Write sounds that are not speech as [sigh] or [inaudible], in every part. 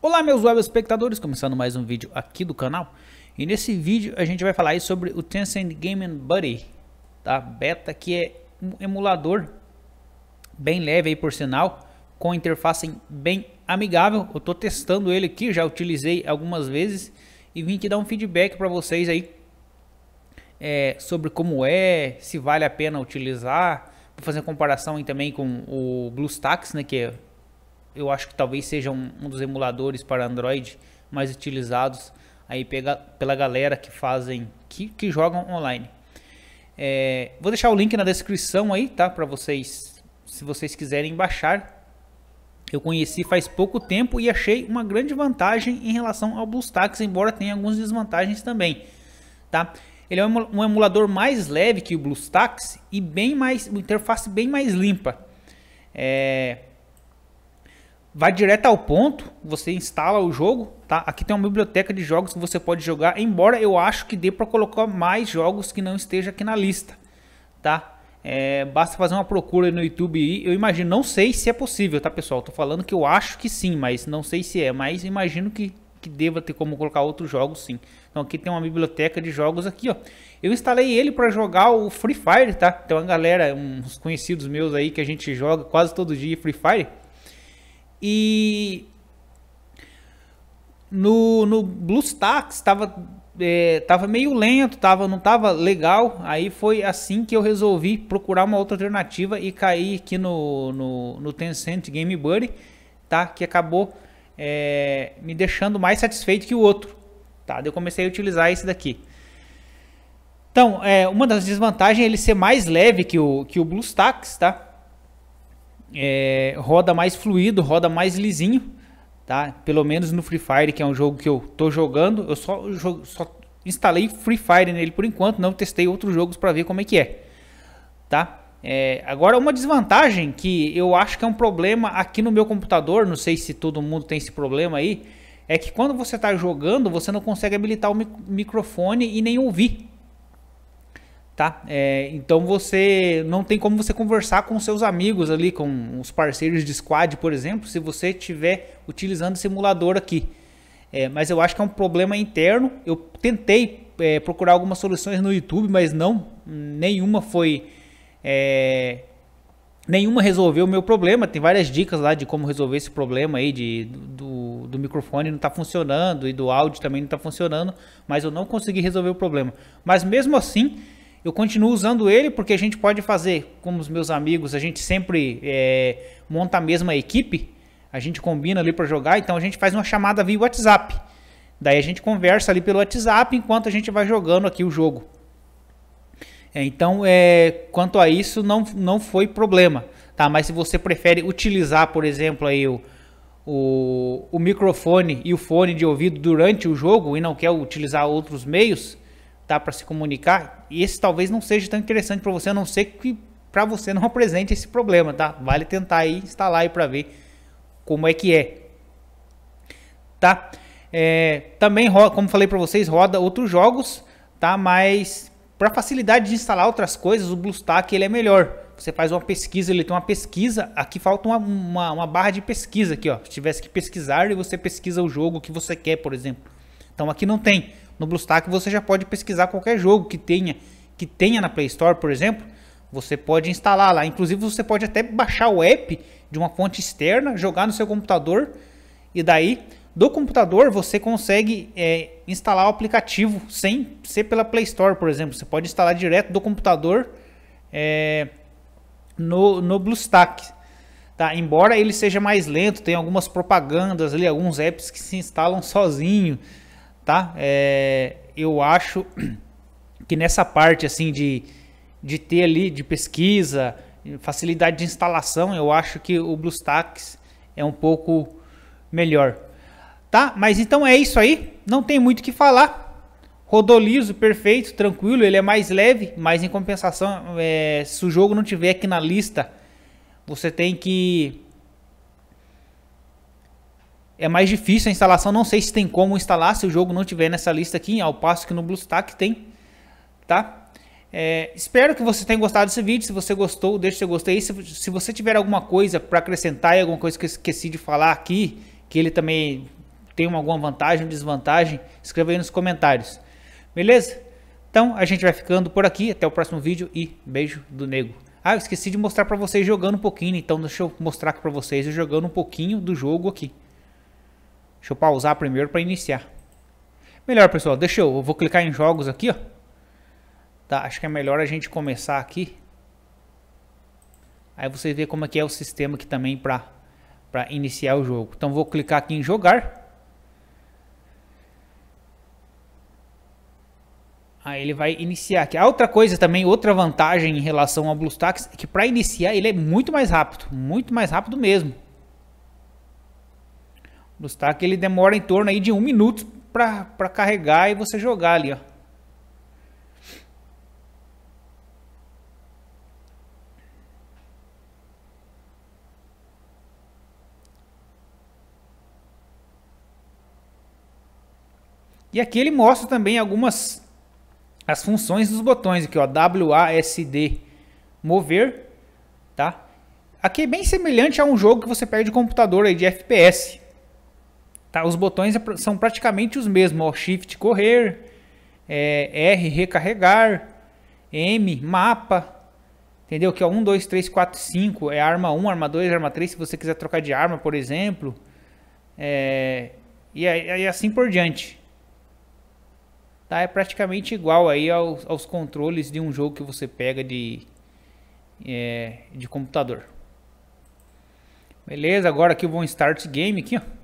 Olá meus web espectadores, começando mais um vídeo aqui do canal E nesse vídeo a gente vai falar sobre o Tencent Gaming Buddy tá? Beta que é um emulador bem leve aí por sinal Com interface bem amigável, eu estou testando ele aqui, já utilizei algumas vezes E vim te dar um feedback para vocês aí é, Sobre como é, se vale a pena utilizar Vou fazer comparação também com o BlueStacks, né, que é eu acho que talvez seja um, um dos emuladores para Android mais utilizados aí pega, pela galera que fazem, que, que jogam online. É, vou deixar o link na descrição aí, tá? Para vocês, se vocês quiserem baixar. Eu conheci faz pouco tempo e achei uma grande vantagem em relação ao BlueStacks, embora tenha algumas desvantagens também, tá? Ele é um emulador mais leve que o BlueStacks e bem mais, uma interface bem mais limpa. É, vai direto ao ponto, você instala o jogo, tá? Aqui tem uma biblioteca de jogos que você pode jogar, embora eu acho que dê para colocar mais jogos que não esteja aqui na lista, tá? É, basta fazer uma procura no YouTube e eu imagino, não sei se é possível, tá pessoal? Tô falando que eu acho que sim, mas não sei se é, mas imagino que que deva ter como colocar outros jogos sim. Então aqui tem uma biblioteca de jogos aqui, ó. Eu instalei ele para jogar o Free Fire, tá? Tem uma galera, uns conhecidos meus aí que a gente joga quase todo dia Free Fire. E no, no BlueStacks estava é, tava meio lento, tava, não estava legal. Aí foi assim que eu resolvi procurar uma outra alternativa e cair aqui no, no, no Tencent Game Buddy, tá? Que acabou é, me deixando mais satisfeito que o outro, tá? Eu comecei a utilizar esse daqui. Então, é, uma das desvantagens é ele ser mais leve que o, que o BlueStacks, tá? é, roda mais fluido, roda mais lisinho, tá? Pelo menos no Free Fire, que é um jogo que eu tô jogando, eu só, eu só instalei Free Fire nele por enquanto, não testei outros jogos para ver como é que é, tá? É, agora uma desvantagem que eu acho que é um problema aqui no meu computador, não sei se todo mundo tem esse problema aí, é que quando você está jogando, você não consegue habilitar o microfone e nem ouvir tá? É, então você não tem como você conversar com seus amigos ali, com os parceiros de squad, por exemplo, se você estiver utilizando o simulador aqui. É, mas eu acho que é um problema interno. Eu tentei é, procurar algumas soluções no YouTube, mas não, nenhuma foi. É, nenhuma resolveu o meu problema. Tem várias dicas lá de como resolver esse problema aí de, do, do microfone não está funcionando e do áudio também não está funcionando, mas eu não consegui resolver o problema. Mas mesmo assim, eu continuo usando ele porque a gente pode fazer, como os meus amigos, a gente sempre é, monta a mesma equipe, a gente combina ali para jogar, então a gente faz uma chamada via WhatsApp. Daí a gente conversa ali pelo WhatsApp enquanto a gente vai jogando aqui o jogo. É, então, é, quanto a isso, não, não foi problema. Tá? Mas se você prefere utilizar, por exemplo, aí o, o, o microfone e o fone de ouvido durante o jogo e não quer utilizar outros meios, tá, para se comunicar, esse talvez não seja tão interessante para você, a não ser que para você não apresente esse problema, tá? Vale tentar aí instalar aí para ver como é que é, tá? É, também, como falei para vocês, roda outros jogos, tá? Mas para facilidade de instalar outras coisas, o BlueStack ele é melhor. Você faz uma pesquisa, ele tem uma pesquisa. Aqui falta uma, uma, uma barra de pesquisa aqui, ó. Se tivesse que pesquisar e você pesquisa o jogo que você quer, por exemplo. Então aqui não tem. No BlueStack você já pode pesquisar qualquer jogo que tenha, que tenha na Play Store, por exemplo. Você pode instalar lá. Inclusive você pode até baixar o app de uma fonte externa, jogar no seu computador e daí do computador você consegue é, instalar o aplicativo sem ser pela Play Store, por exemplo. Você pode instalar direto do computador é, no, no BlueStack. Tá? Embora ele seja mais lento, tem algumas propagandas ali, alguns apps que se instalam sozinho tá? É, eu acho que nessa parte assim de, de ter ali de pesquisa, facilidade de instalação, eu acho que o BlueStacks é um pouco melhor. Tá? Mas então é isso aí, não tem muito o que falar. Rodolizo, perfeito, tranquilo, ele é mais leve, mas em compensação, é, se o jogo não tiver aqui na lista, você tem que é mais difícil a instalação. Não sei se tem como instalar se o jogo não tiver nessa lista aqui, ao passo que no BlueStack tem, tá? É, espero que você tenha gostado desse vídeo. Se você gostou, deixe seu gostei. Se, se você tiver alguma coisa para acrescentar e alguma coisa que eu esqueci de falar aqui, que ele também tem alguma vantagem ou desvantagem, escreva aí nos comentários. Beleza? Então a gente vai ficando por aqui. Até o próximo vídeo e beijo do nego. Ah, eu esqueci de mostrar para vocês jogando um pouquinho, então deixa eu mostrar aqui para vocês eu jogando um pouquinho do jogo aqui. Deixa eu pausar primeiro para iniciar. Melhor, pessoal, deixa eu, eu vou clicar em jogos aqui, ó. Tá, acho que é melhor a gente começar aqui. Aí você vê como é que é o sistema aqui também para para iniciar o jogo. Então vou clicar aqui em jogar. Aí ele vai iniciar aqui. A ah, outra coisa também, outra vantagem em relação ao BlueStacks é que para iniciar ele é muito mais rápido, muito mais rápido mesmo. Nos tá, que ele demora em torno aí de um minuto para carregar e você jogar ali, ó. E aqui ele mostra também algumas as funções dos botões aqui, ó, WASD mover, tá? Aqui é bem semelhante a um jogo que você perde computador aí de FPS, Tá, os botões é são praticamente os mesmos, ó, Shift correr, é, R recarregar, M mapa, entendeu? Que é 1, 2, 3, 4, 5, é arma 1, arma 2, arma 3, se você quiser trocar de arma, por exemplo, é, e, e assim por diante. Tá? É praticamente igual aí aos, aos controles de um jogo que você pega de, é, de computador. Beleza, agora aqui eu vou em Start Game aqui, ó.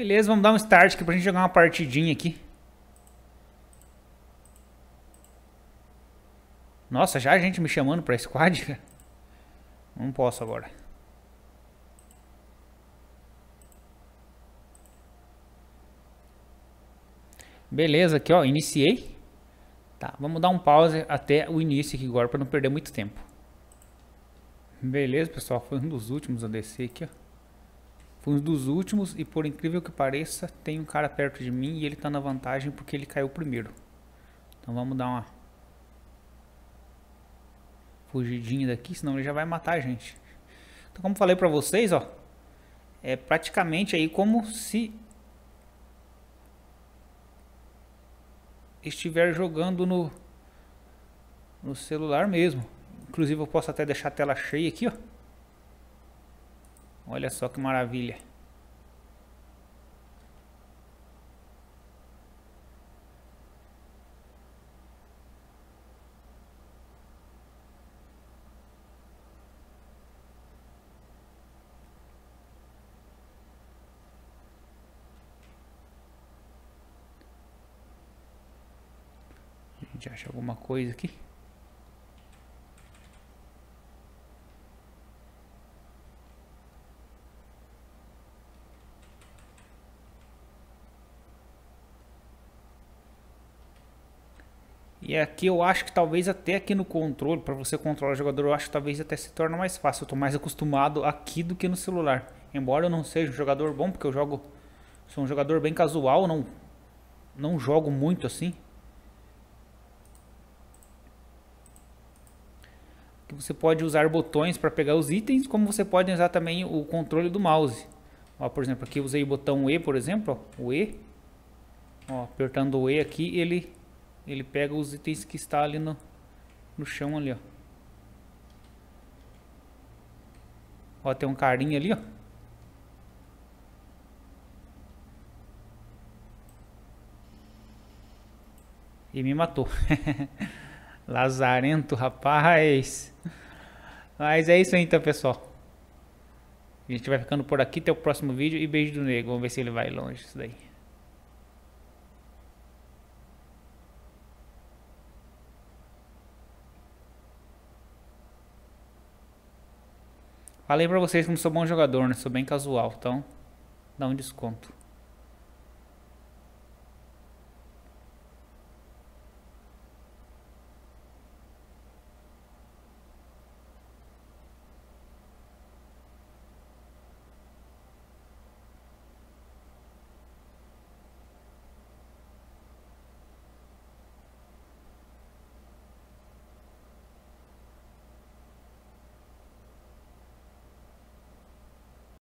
Beleza, vamos dar um start aqui pra gente jogar uma partidinha aqui. Nossa, já a gente me chamando pra squad, [laughs] cara. Não posso agora. Beleza, aqui ó, iniciei. Tá, vamos dar um pause até o início aqui agora para não perder muito tempo. Beleza, pessoal, foi um dos últimos a descer aqui, ó. Fui um dos últimos e, por incrível que pareça, tem um cara perto de mim e ele tá na vantagem porque ele caiu primeiro. Então vamos dar uma fugidinha daqui, senão ele já vai matar a gente. Então como falei pra vocês, ó, é praticamente aí como se estiver jogando no, no celular mesmo. Inclusive eu posso até deixar a tela cheia aqui, ó. Olha só que maravilha. A gente acha alguma coisa aqui. E aqui eu acho que talvez até aqui no controle, para você controlar o jogador, eu acho que talvez até se torna mais fácil. Eu estou mais acostumado aqui do que no celular. Embora eu não seja um jogador bom, porque eu jogo... Sou um jogador bem casual, não, não jogo muito assim. Aqui você pode usar botões para pegar os itens, como você pode usar também o controle do mouse. Ó, por exemplo, aqui eu usei o botão E, por exemplo, ó, o E. Ó, apertando o E aqui, ele ele pega os itens que está ali no, no chão ali, ó. Ó, tem um carinha ali, ó. E me matou. [laughs] Lazarento, rapaz. Mas é isso aí então, pessoal. A gente vai ficando por aqui. Até o próximo vídeo. E beijo do nego. Vamos ver se ele vai longe isso daí. Falei pra vocês que não sou bom jogador, né? Sou bem casual, então dá um desconto.